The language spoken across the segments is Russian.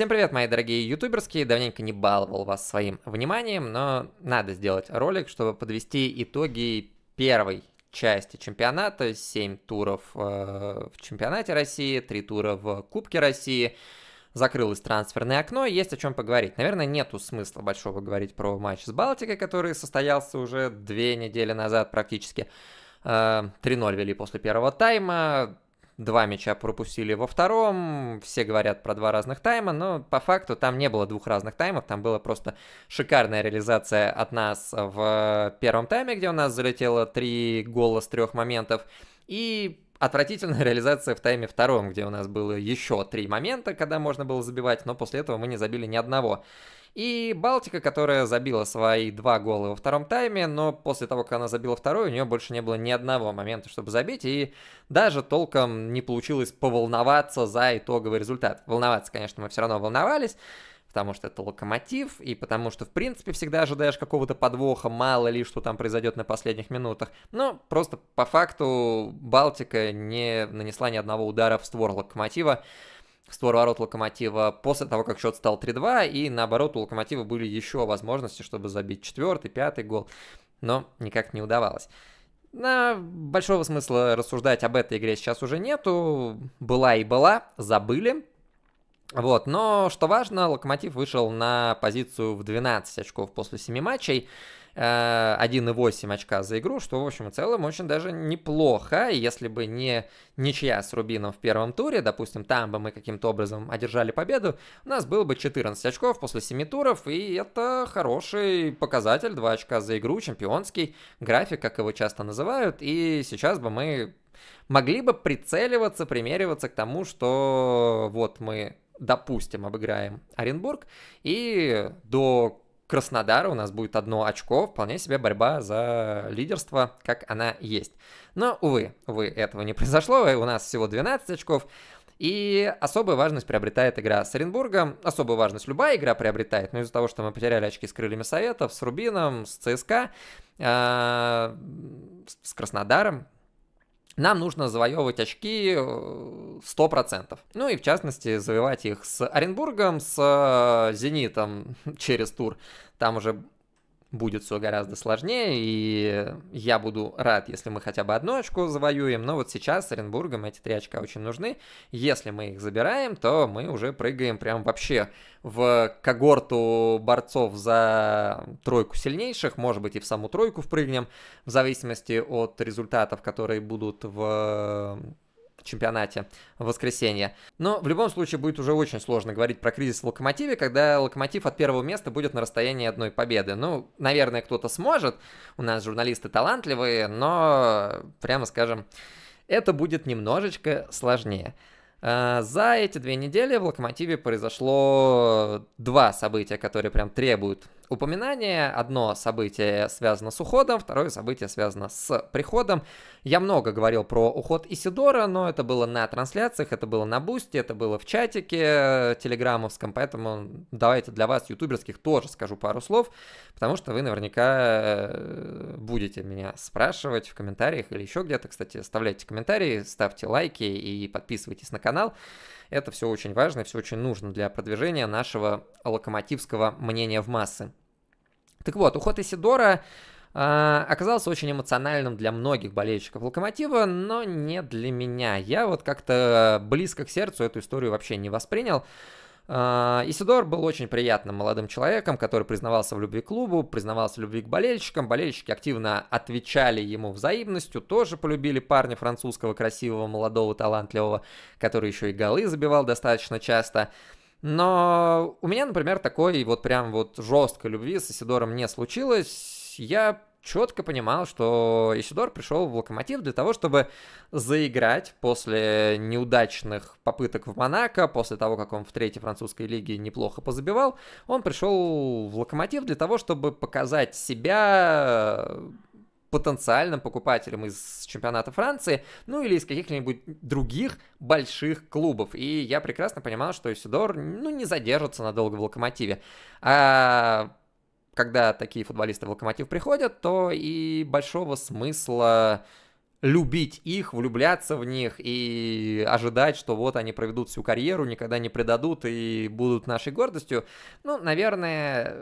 Всем привет, мои дорогие ютуберские, давненько не баловал вас своим вниманием, но надо сделать ролик, чтобы подвести итоги первой части чемпионата, 7 туров э, в чемпионате России, 3 тура в Кубке России, закрылось трансферное окно, есть о чем поговорить. Наверное, нету смысла большого говорить про матч с Балтикой, который состоялся уже две недели назад практически. 3-0 э, вели после первого тайма, два мяча пропустили во втором, все говорят про два разных тайма, но по факту там не было двух разных таймов, там была просто шикарная реализация от нас в первом тайме, где у нас залетело три гола с трех моментов, и отвратительная реализация в тайме втором, где у нас было еще три момента, когда можно было забивать, но после этого мы не забили ни одного. И Балтика, которая забила свои два гола во втором тайме, но после того, как она забила второй, у нее больше не было ни одного момента, чтобы забить, и даже толком не получилось поволноваться за итоговый результат. Волноваться, конечно, мы все равно волновались, потому что это локомотив, и потому что, в принципе, всегда ожидаешь какого-то подвоха, мало ли, что там произойдет на последних минутах. Но просто по факту Балтика не нанесла ни одного удара в створ локомотива, в створ ворот Локомотива после того, как счет стал 3-2, и наоборот у Локомотива были еще возможности, чтобы забить четвертый, пятый гол, но никак не удавалось. На большого смысла рассуждать об этой игре сейчас уже нету. Была и была, забыли. Вот, но что важно, Локомотив вышел на позицию в 12 очков после 7 матчей. 1,8 э, очка за игру, что, в общем и целом, очень даже неплохо. И если бы не ничья с Рубином в первом туре, допустим, там бы мы каким-то образом одержали победу, у нас было бы 14 очков после 7 туров, и это хороший показатель, 2 очка за игру, чемпионский график, как его часто называют, и сейчас бы мы могли бы прицеливаться, примериваться к тому, что вот мы допустим, обыграем Оренбург, и до Краснодара у нас будет одно очко, вполне себе борьба за лидерство, как она есть. Но, увы, увы, этого не произошло, и у нас всего 12 очков, и особую важность приобретает игра с Оренбургом. Особую важность любая игра приобретает, но из-за того, что мы потеряли очки с крыльями Советов, с Рубином, с ЦСКА, а, с Краснодаром, нам нужно завоевывать очки 100%. Э, ну и в частности завоевать их с Оренбургом, с э, Зенитом через тур. Там уже будет все гораздо сложнее, и я буду рад, если мы хотя бы одну очку завоюем, но вот сейчас с Оренбургом эти три очка очень нужны. Если мы их забираем, то мы уже прыгаем прям вообще в когорту борцов за тройку сильнейших, может быть и в саму тройку впрыгнем, в зависимости от результатов, которые будут в чемпионате в воскресенье. Но в любом случае будет уже очень сложно говорить про кризис в Локомотиве, когда Локомотив от первого места будет на расстоянии одной победы. Ну, наверное, кто-то сможет, у нас журналисты талантливые, но, прямо скажем, это будет немножечко сложнее. А, за эти две недели в Локомотиве произошло два события, которые прям требуют упоминания. Одно событие связано с уходом, второе событие связано с приходом. Я много говорил про уход Исидора, но это было на трансляциях, это было на бусте, это было в чатике э, телеграмовском, поэтому давайте для вас, ютуберских, тоже скажу пару слов, потому что вы наверняка э, будете меня спрашивать в комментариях или еще где-то. Кстати, оставляйте комментарии, ставьте лайки и подписывайтесь на канал канал. Это все очень важно, все очень нужно для продвижения нашего локомотивского мнения в массы. Так вот, уход Исидора а, оказался очень эмоциональным для многих болельщиков Локомотива, но не для меня. Я вот как-то близко к сердцу эту историю вообще не воспринял. А, Исидор был очень приятным молодым человеком, который признавался в любви к клубу, признавался в любви к болельщикам. Болельщики активно отвечали ему взаимностью, тоже полюбили парня французского, красивого, молодого, талантливого, который еще и голы забивал достаточно часто. Но у меня, например, такой вот прям вот жесткой любви с Исидором не случилось. Я четко понимал, что Исидор пришел в Локомотив для того, чтобы заиграть после неудачных попыток в Монако, после того, как он в третьей французской лиге неплохо позабивал, он пришел в Локомотив для того, чтобы показать себя э, потенциальным покупателем из чемпионата Франции, ну или из каких-нибудь других больших клубов. И я прекрасно понимал, что Исидор, ну, не задержится надолго в Локомотиве. А когда такие футболисты в Локомотив приходят, то и большого смысла любить их, влюбляться в них и ожидать, что вот они проведут всю карьеру, никогда не предадут и будут нашей гордостью, ну, наверное,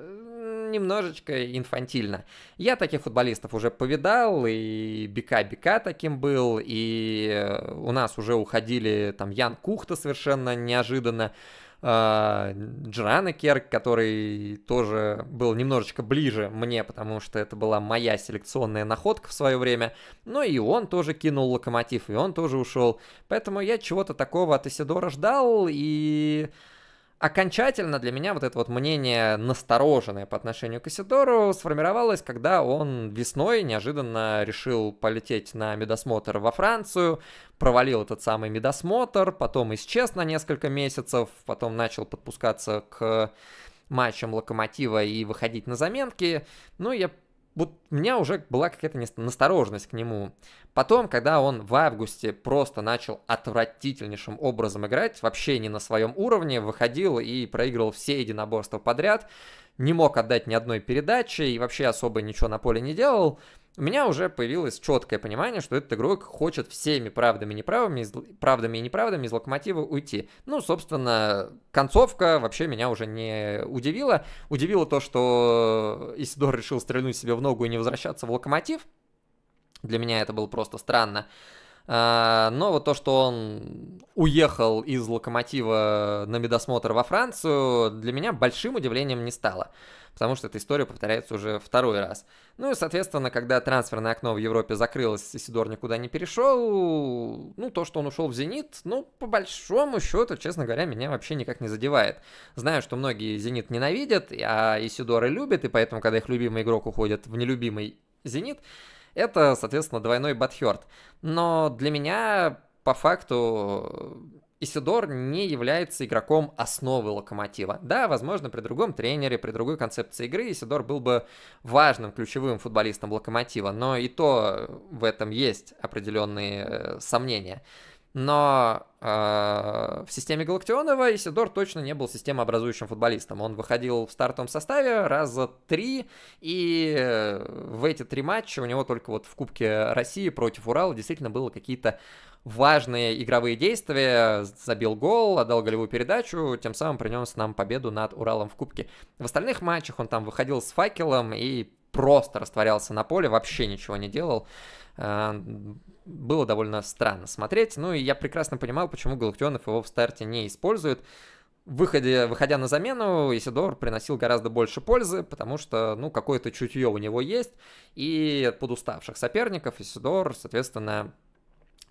немножечко инфантильно. Я таких футболистов уже повидал, и Бека-Бека таким был, и э, у нас уже уходили там Ян Кухта совершенно неожиданно, а, Джерана Керк, который тоже был немножечко ближе мне, потому что это была моя селекционная находка в свое время. Но ну и он тоже кинул локомотив, и он тоже ушел. Поэтому я чего-то такого от Исидора ждал, и... Окончательно для меня вот это вот мнение настороженное по отношению к Исидору сформировалось, когда он весной неожиданно решил полететь на медосмотр во Францию, провалил этот самый медосмотр, потом исчез на несколько месяцев, потом начал подпускаться к матчам Локомотива и выходить на заменки. Ну, я вот у меня уже была какая-то настороженность к нему. Потом, когда он в августе просто начал отвратительнейшим образом играть, вообще не на своем уровне, выходил и проигрывал все единоборства подряд, не мог отдать ни одной передачи и вообще особо ничего на поле не делал, у меня уже появилось четкое понимание, что этот игрок хочет всеми правдами и неправдами, правдами и неправдами из локомотива уйти. Ну, собственно, концовка вообще меня уже не удивила. Удивило то, что Исидор решил стрельнуть себе в ногу и не возвращаться в локомотив. Для меня это было просто странно. А, но вот то, что он уехал из локомотива на медосмотр во Францию, для меня большим удивлением не стало, потому что эта история повторяется уже второй раз. Ну и, соответственно, когда трансферное окно в Европе закрылось, Сидор никуда не перешел, ну, то, что он ушел в «Зенит», ну, по большому счету, честно говоря, меня вообще никак не задевает. Знаю, что многие «Зенит» ненавидят, а Исидоры любят, и поэтому, когда их любимый игрок уходит в нелюбимый «Зенит», это, соответственно, двойной Батхерт. Но для меня, по факту, Исидор не является игроком основы Локомотива. Да, возможно, при другом тренере, при другой концепции игры Исидор был бы важным ключевым футболистом Локомотива, но и то в этом есть определенные э, сомнения но э, в системе Галактионова Исидор точно не был системообразующим футболистом. Он выходил в стартовом составе раза три, и э, в эти три матча у него только вот в Кубке России против Урала действительно было какие-то важные игровые действия, забил гол, отдал голевую передачу, тем самым принес нам победу над Уралом в Кубке. В остальных матчах он там выходил с факелом и просто растворялся на поле, вообще ничего не делал. А, было довольно странно смотреть. Ну и я прекрасно понимал, почему Галактионов его в старте не использует. выходя выходя на замену, Исидор приносил гораздо больше пользы, потому что, ну, какое-то чутье у него есть, и под уставших соперников Исидор, соответственно,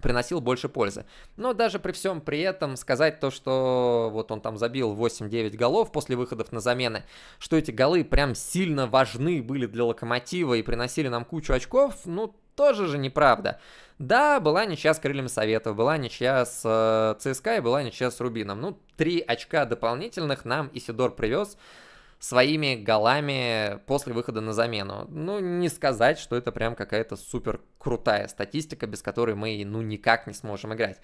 приносил больше пользы. Но даже при всем при этом сказать то, что вот он там забил 8-9 голов после выходов на замены, что эти голы прям сильно важны были для Локомотива и приносили нам кучу очков, ну, тоже же неправда. Да, была ничья с крыльями Советов, была ничья с э, ЦСКА и была ничья с Рубином. Ну, три очка дополнительных нам Исидор привез своими голами после выхода на замену. Ну, не сказать, что это прям какая-то супер крутая статистика, без которой мы, ну, никак не сможем играть.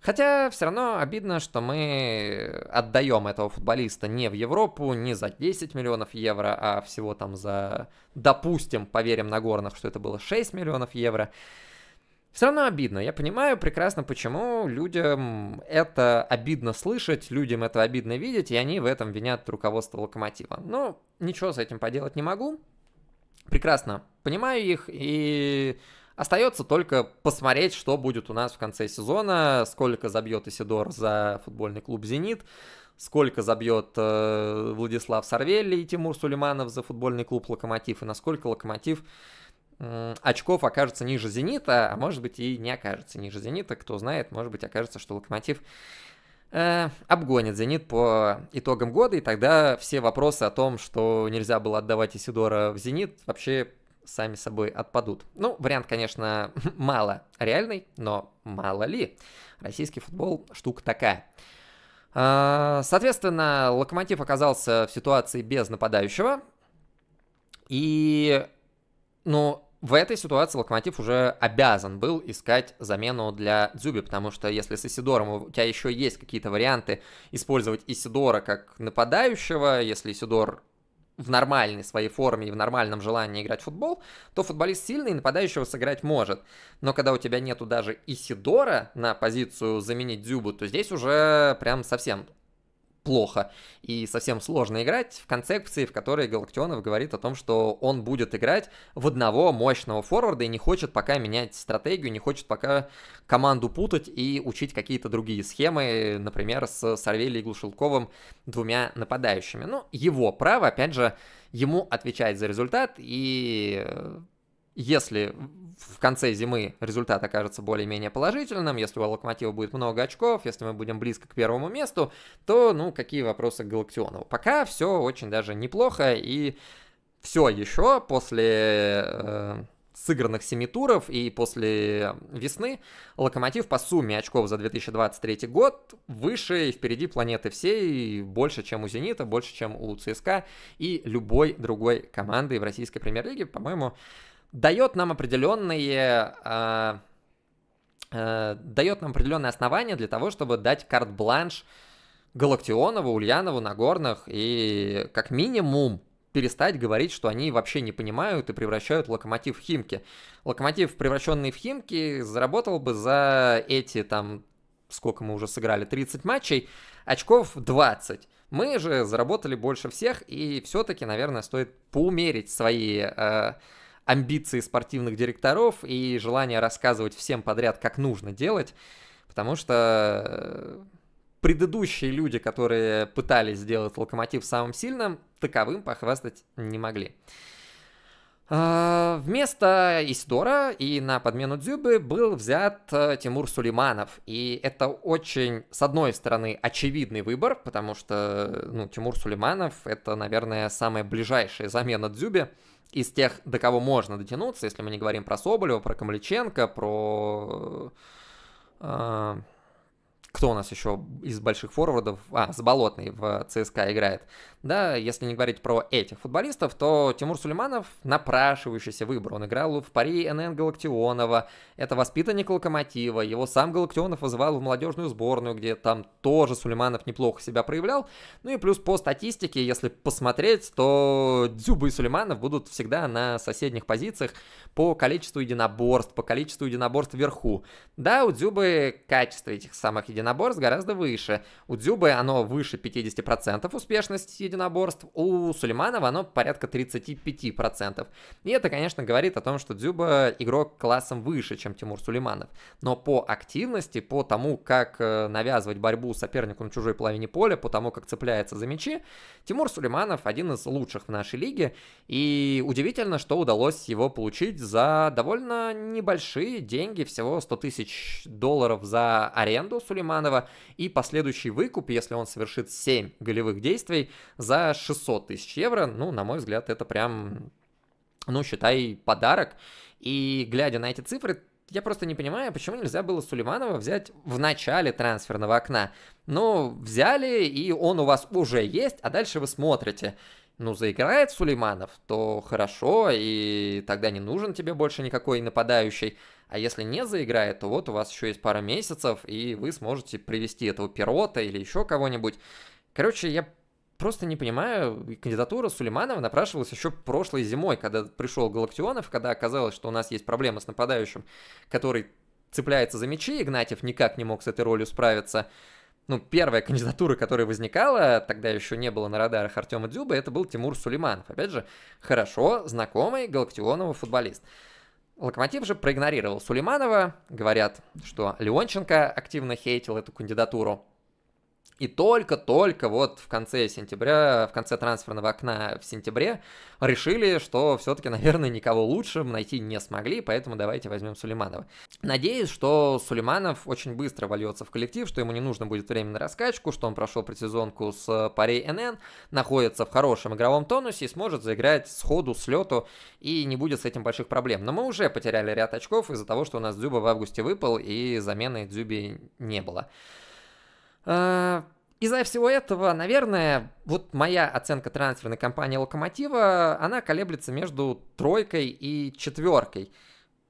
Хотя все равно обидно, что мы отдаем этого футболиста не в Европу, не за 10 миллионов евро, а всего там за, допустим, поверим на горных, что это было 6 миллионов евро. Все равно обидно. Я понимаю прекрасно, почему людям это обидно слышать, людям это обидно видеть, и они в этом винят руководство Локомотива. Но ничего с этим поделать не могу. Прекрасно понимаю их, и Остается только посмотреть, что будет у нас в конце сезона, сколько забьет Исидор за футбольный клуб «Зенит», сколько забьет э, Владислав Сарвелли и Тимур Сулейманов за футбольный клуб «Локомотив», и насколько «Локомотив» очков окажется ниже «Зенита», а может быть и не окажется ниже «Зенита», кто знает, может быть окажется, что «Локомотив» э, обгонит «Зенит» по итогам года, и тогда все вопросы о том, что нельзя было отдавать Исидора в «Зенит», вообще сами собой отпадут. Ну, вариант, конечно, мало реальный, но мало ли. Российский футбол штука такая. А, соответственно, Локомотив оказался в ситуации без нападающего. И, ну, в этой ситуации Локомотив уже обязан был искать замену для Дзюби, потому что если с Исидором у тебя еще есть какие-то варианты использовать Исидора как нападающего, если Исидор в нормальной своей форме и в нормальном желании играть в футбол, то футболист сильный и нападающего сыграть может. Но когда у тебя нету даже Исидора на позицию заменить Дзюбу, то здесь уже прям совсем плохо и совсем сложно играть в концепции, в которой Галактионов говорит о том, что он будет играть в одного мощного форварда и не хочет пока менять стратегию, не хочет пока команду путать и учить какие-то другие схемы, например, с Сарвели и Глушилковым двумя нападающими. Ну, его право, опять же, ему отвечает за результат и э, если в конце зимы результат окажется более-менее положительным, если у Локомотива будет много очков, если мы будем близко к первому месту, то, ну, какие вопросы к Галактионову? Пока все очень даже неплохо, и все еще после э, сыгранных семи туров и после весны Локомотив по сумме очков за 2023 год выше и впереди планеты всей, больше, чем у Зенита, больше, чем у ЦСКА и любой другой команды в российской премьер-лиге, по-моему, дает нам определенные э, э, дает нам определенные основания для того, чтобы дать карт-бланш Галактионову, Ульянову, Нагорных и как минимум перестать говорить, что они вообще не понимают и превращают локомотив в Химки. Локомотив, превращенный в Химки, заработал бы за эти там, сколько мы уже сыграли, 30 матчей, очков 20. Мы же заработали больше всех, и все-таки, наверное, стоит поумерить свои э, амбиции спортивных директоров и желание рассказывать всем подряд, как нужно делать, потому что э, предыдущие люди, которые пытались сделать локомотив самым сильным, таковым похвастать не могли. А, вместо Исидора и на подмену Дзюбы был взят э, Тимур Сулейманов. И это очень, с одной стороны, очевидный выбор, потому что ну, Тимур Сулейманов — это, наверное, самая ближайшая замена Дзюбе из тех, до кого можно дотянуться, если мы не говорим про Соболева, про Камличенко, про... Э, кто у нас еще из больших форвардов, а, с Болотной в ЦСКА играет. Да, если не говорить про этих футболистов, то Тимур Сулейманов напрашивающийся выбор. Он играл в пари НН Галактионова, это воспитанник Локомотива, его сам Галактионов вызывал в молодежную сборную, где там тоже Сулейманов неплохо себя проявлял. Ну и плюс по статистике, если посмотреть, то Дзюба и Сулейманов будут всегда на соседних позициях по количеству единоборств, по количеству единоборств вверху. Да, у Дзюбы качество этих самых единоборств единоборств гораздо выше. У Дзюбы оно выше 50% успешности единоборств, у Сулейманова оно порядка 35%. И это, конечно, говорит о том, что Дзюба игрок классом выше, чем Тимур Сулейманов. Но по активности, по тому, как э, навязывать борьбу сопернику на чужой половине поля, по тому, как цепляется за мячи, Тимур Сулейманов один из лучших в нашей лиге. И удивительно, что удалось его получить за довольно небольшие деньги, всего 100 тысяч долларов за аренду Сулейманова Романова, и последующий выкуп, если он совершит 7 голевых действий, за 600 тысяч евро, ну, на мой взгляд, это прям, ну, считай, подарок. И глядя на эти цифры, я просто не понимаю, почему нельзя было Сулейманова взять в начале трансферного окна. Ну, взяли, и он у вас уже есть, а дальше вы смотрите ну, заиграет Сулейманов, то хорошо, и тогда не нужен тебе больше никакой нападающий. А если не заиграет, то вот у вас еще есть пара месяцев, и вы сможете привести этого пилота или еще кого-нибудь. Короче, я просто не понимаю, кандидатура Сулейманова напрашивалась еще прошлой зимой, когда пришел Галактионов, когда оказалось, что у нас есть проблема с нападающим, который цепляется за мячи, Игнатьев никак не мог с этой ролью справиться ну, первая кандидатура, которая возникала, тогда еще не было на радарах Артема Дзюба, это был Тимур Сулейманов. Опять же, хорошо знакомый Галактионова футболист. Локомотив же проигнорировал Сулейманова. Говорят, что Леонченко активно хейтил эту кандидатуру. И только-только вот в конце сентября, в конце трансферного окна в сентябре решили, что все-таки, наверное, никого лучше найти не смогли, поэтому давайте возьмем Сулейманова. Надеюсь, что Сулейманов очень быстро вольется в коллектив, что ему не нужно будет время на раскачку, что он прошел предсезонку с парей э, НН, находится в хорошем игровом тонусе и сможет заиграть сходу, с лету и не будет с этим больших проблем. Но мы уже потеряли ряд очков из-за того, что у нас Дзюба в августе выпал и замены Дзюби не было. Э, из-за всего этого, наверное, вот моя оценка трансферной компании Локомотива, она колеблется между тройкой и четверкой.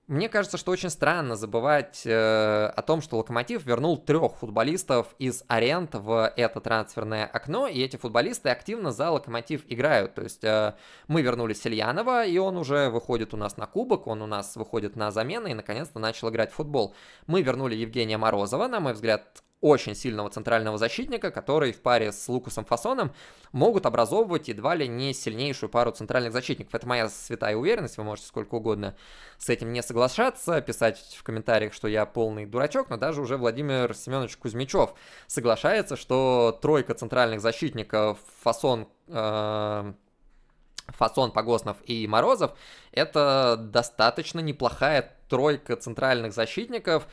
Мне кажется, что очень странно забывать э, о том, что Локомотив вернул трех футболистов из аренд в это трансферное окно, и эти футболисты активно за Локомотив играют. То есть э, мы вернули Сельянова, и он уже выходит у нас на кубок, он у нас выходит на замену и наконец-то начал играть в футбол. Мы вернули Евгения Морозова, на мой взгляд, очень сильного центрального защитника, который в паре с Лукусом Фасоном могут образовывать едва ли не сильнейшую пару центральных защитников. Это моя святая уверенность, вы можете сколько угодно с этим не соглашаться, писать в комментариях, что я полный дурачок, но даже уже Владимир Семенович Кузьмичев соглашается, что тройка центральных защитников Фасон... Э Фасон, Погоснов и Морозов, это достаточно неплохая тройка центральных защитников,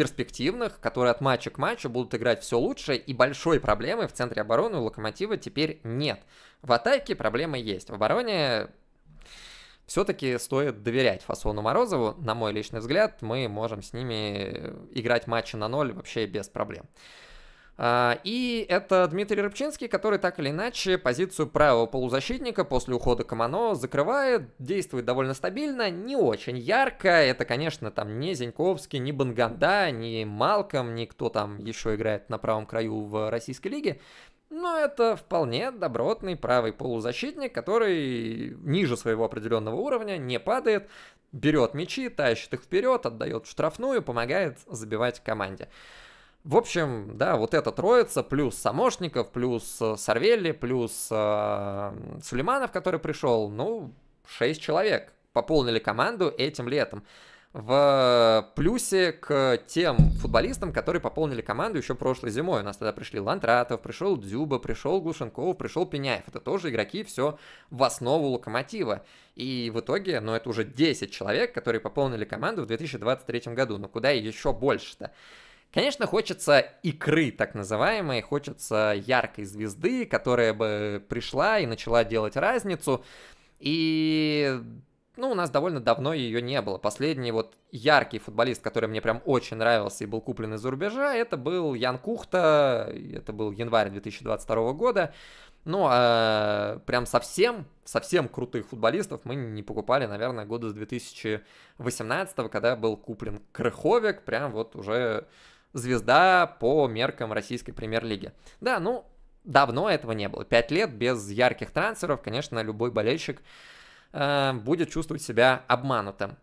перспективных, которые от матча к матчу будут играть все лучше, и большой проблемы в центре обороны у Локомотива теперь нет. В атаке проблемы есть, в обороне все-таки стоит доверять Фасону Морозову, на мой личный взгляд, мы можем с ними играть матчи на ноль вообще без проблем. А, и это Дмитрий Рыбчинский, который так или иначе позицию правого полузащитника после ухода Камано закрывает, действует довольно стабильно, не очень ярко. Это, конечно, там не Зиньковский, не Банганда, не Малком, ни кто там еще играет на правом краю в российской лиге. Но это вполне добротный правый полузащитник, который ниже своего определенного уровня не падает, берет мячи, тащит их вперед, отдает в штрафную, помогает забивать команде. В общем, да, вот эта троица, плюс Самошников, плюс э, Сарвелли, плюс э, Сулейманов, который пришел, ну, 6 человек пополнили команду этим летом. В плюсе к тем футболистам, которые пополнили команду еще прошлой зимой. У нас тогда пришли Лантратов, пришел Дзюба, пришел Глушенков, пришел Пеняев. Это тоже игроки все в основу Локомотива. И в итоге, ну это уже 10 человек, которые пополнили команду в 2023 году. Но ну, куда еще больше-то? Конечно, хочется икры, так называемой, хочется яркой звезды, которая бы пришла и начала делать разницу. И ну, у нас довольно давно ее не было. Последний вот яркий футболист, который мне прям очень нравился и был куплен из-за рубежа, это был Ян Кухта, это был январь 2022 года. Ну, а прям совсем, совсем крутых футболистов мы не покупали, наверное, года с 2018, когда был куплен Крыховик, прям вот уже звезда по меркам российской премьер-лиги. Да, ну, давно этого не было. Пять лет без ярких трансферов, конечно, любой болельщик э, будет чувствовать себя обманутым.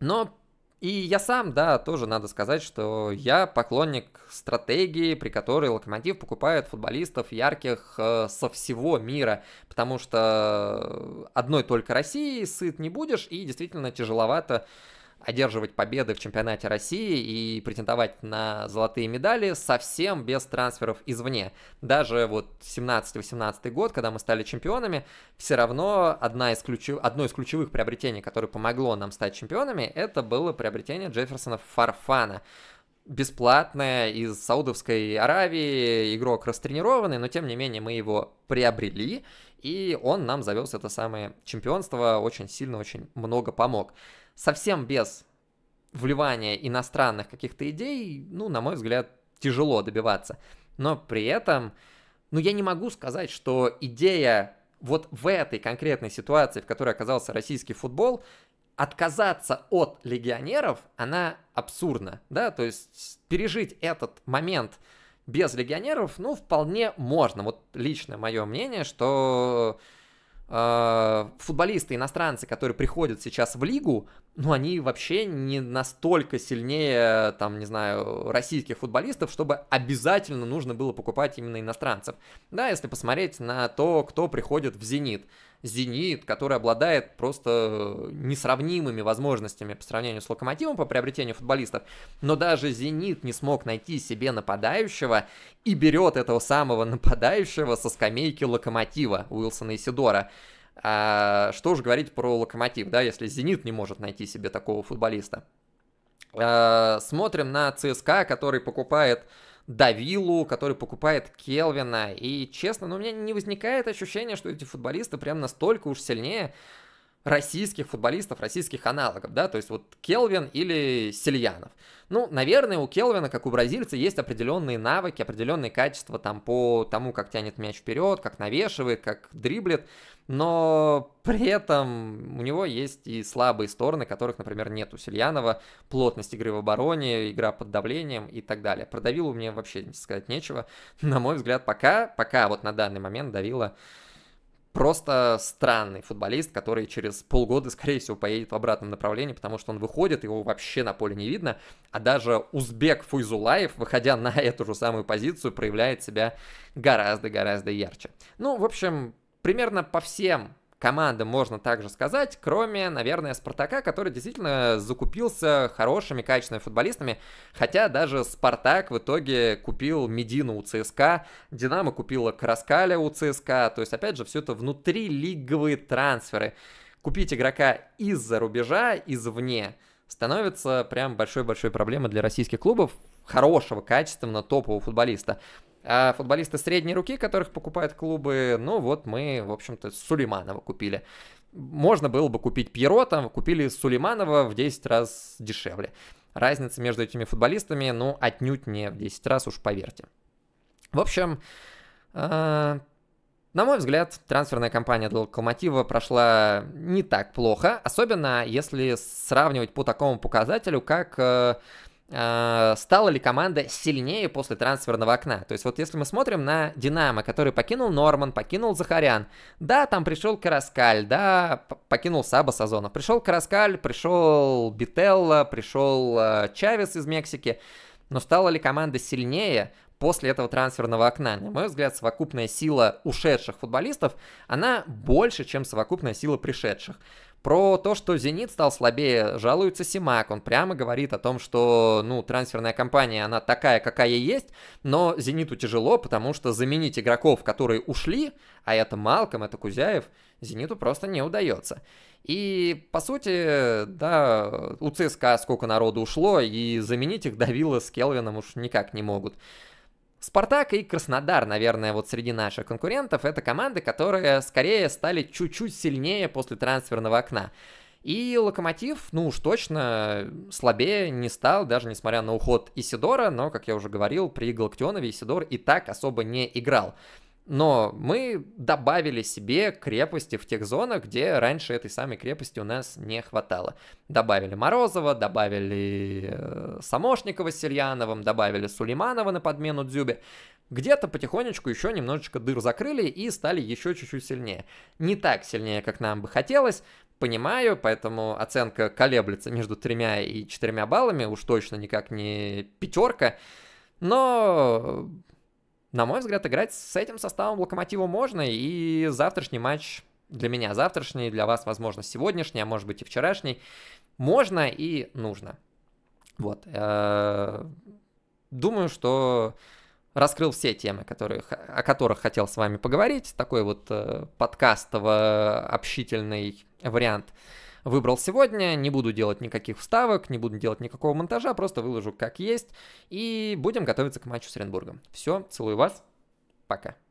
Но и я сам, да, тоже надо сказать, что я поклонник стратегии, при которой Локомотив покупает футболистов ярких э, со всего мира, потому что одной только России сыт не будешь, и действительно тяжеловато одерживать победы в чемпионате России и претендовать на золотые медали совсем без трансферов извне. Даже вот 17-18 год, когда мы стали чемпионами, все равно одна из ключ... одно из ключевых приобретений, которое помогло нам стать чемпионами, это было приобретение Джефферсона Фарфана бесплатная из Саудовской Аравии, игрок растренированный, но тем не менее мы его приобрели, и он нам завез это самое чемпионство, очень сильно, очень много помог совсем без вливания иностранных каких-то идей, ну, на мой взгляд, тяжело добиваться. Но при этом, ну, я не могу сказать, что идея вот в этой конкретной ситуации, в которой оказался российский футбол, отказаться от легионеров, она абсурдна, да, то есть пережить этот момент без легионеров, ну, вполне можно. Вот личное мое мнение, что Э, футболисты иностранцы, которые приходят сейчас в лигу, ну, они вообще не настолько сильнее, там, не знаю, российских футболистов, чтобы обязательно нужно было покупать именно иностранцев. Да, если посмотреть на то, кто приходит в «Зенит». Зенит, который обладает просто э, несравнимыми возможностями по сравнению с Локомотивом по приобретению футболистов, но даже Зенит не смог найти себе нападающего и берет этого самого нападающего со скамейки Локомотива Уилсона и Сидора. А, что уж говорить про Локомотив, да, если Зенит не может найти себе такого футболиста. А, смотрим на ЦСКА, который покупает Давилу, который покупает Келвина. И честно, ну, у меня не возникает ощущения, что эти футболисты прям настолько уж сильнее, российских футболистов, российских аналогов, да, то есть вот Келвин или Сильянов. Ну, наверное, у Келвина, как у бразильца, есть определенные навыки, определенные качества там по тому, как тянет мяч вперед, как навешивает, как дриблет, но при этом у него есть и слабые стороны, которых, например, нет у Сильянова плотность игры в обороне, игра под давлением и так далее. Про Давилу мне вообще сказать нечего, на мой взгляд, пока, пока вот на данный момент Давила... Давила просто странный футболист, который через полгода, скорее всего, поедет в обратном направлении, потому что он выходит, его вообще на поле не видно, а даже узбек Фуйзулаев, выходя на эту же самую позицию, проявляет себя гораздо-гораздо ярче. Ну, в общем, примерно по всем команды, можно также сказать, кроме, наверное, Спартака, который действительно закупился хорошими, качественными футболистами, хотя даже Спартак в итоге купил Медину у ЦСКА, Динамо купила Краскаля у ЦСКА, то есть, опять же, все это внутрилиговые трансферы. Купить игрока из-за рубежа, извне, становится прям большой-большой проблемой для российских клубов, хорошего, качественного, топового футболиста. А футболисты средней руки, которых покупают клубы, ну вот мы, в общем-то, Сулейманова купили. Можно было бы купить Пьеро, там купили Сулейманова в 10 раз дешевле. Разница между этими футболистами, ну, отнюдь не в 10 раз, уж поверьте. В общем, э на мой взгляд, трансферная кампания для Локомотива прошла не так плохо, особенно если сравнивать по такому показателю, как э, а, стала ли команда сильнее после трансферного окна. То есть вот если мы смотрим на Динамо, который покинул Норман, покинул Захарян, да, там пришел Караскаль, да, покинул Саба Сазонов, пришел Караскаль, пришел Бителла, пришел а, Чавес из Мексики, но стала ли команда сильнее после этого трансферного окна? На мой взгляд, совокупная сила ушедших футболистов, она больше, чем совокупная сила пришедших. Про то, что «Зенит» стал слабее, жалуется Симак. Он прямо говорит о том, что, ну, трансферная компания, она такая, какая есть, но «Зениту» тяжело, потому что заменить игроков, которые ушли, а это Малком, это Кузяев, «Зениту» просто не удается. И, по сути, да, у ЦСКА сколько народу ушло, и заменить их Давила с Келвином уж никак не могут. Спартак и Краснодар, наверное, вот среди наших конкурентов, это команды, которые скорее стали чуть-чуть сильнее после трансферного окна. И Локомотив, ну уж точно, слабее не стал, даже несмотря на уход Исидора, но, как я уже говорил, при Галактионове Исидор и так особо не играл. Но мы добавили себе крепости в тех зонах, где раньше этой самой крепости у нас не хватало. Добавили Морозова, добавили э, Самошникова с Сельяновым, добавили Сулейманова на подмену Дзюбе. Где-то потихонечку еще немножечко дыр закрыли и стали еще чуть-чуть сильнее. Не так сильнее, как нам бы хотелось, понимаю, поэтому оценка колеблется между тремя и четырьмя баллами, уж точно никак не пятерка. Но на мой взгляд, играть с этим составом Локомотива можно, и завтрашний матч для меня завтрашний, для вас, возможно, сегодняшний, а может быть и вчерашний, можно и нужно. Вот. Э, думаю, что раскрыл все темы, которые, о которых хотел с вами поговорить. Такой вот э, подкастово-общительный вариант выбрал сегодня, не буду делать никаких вставок, не буду делать никакого монтажа, просто выложу как есть, и будем готовиться к матчу с Оренбургом. Все, целую вас, пока.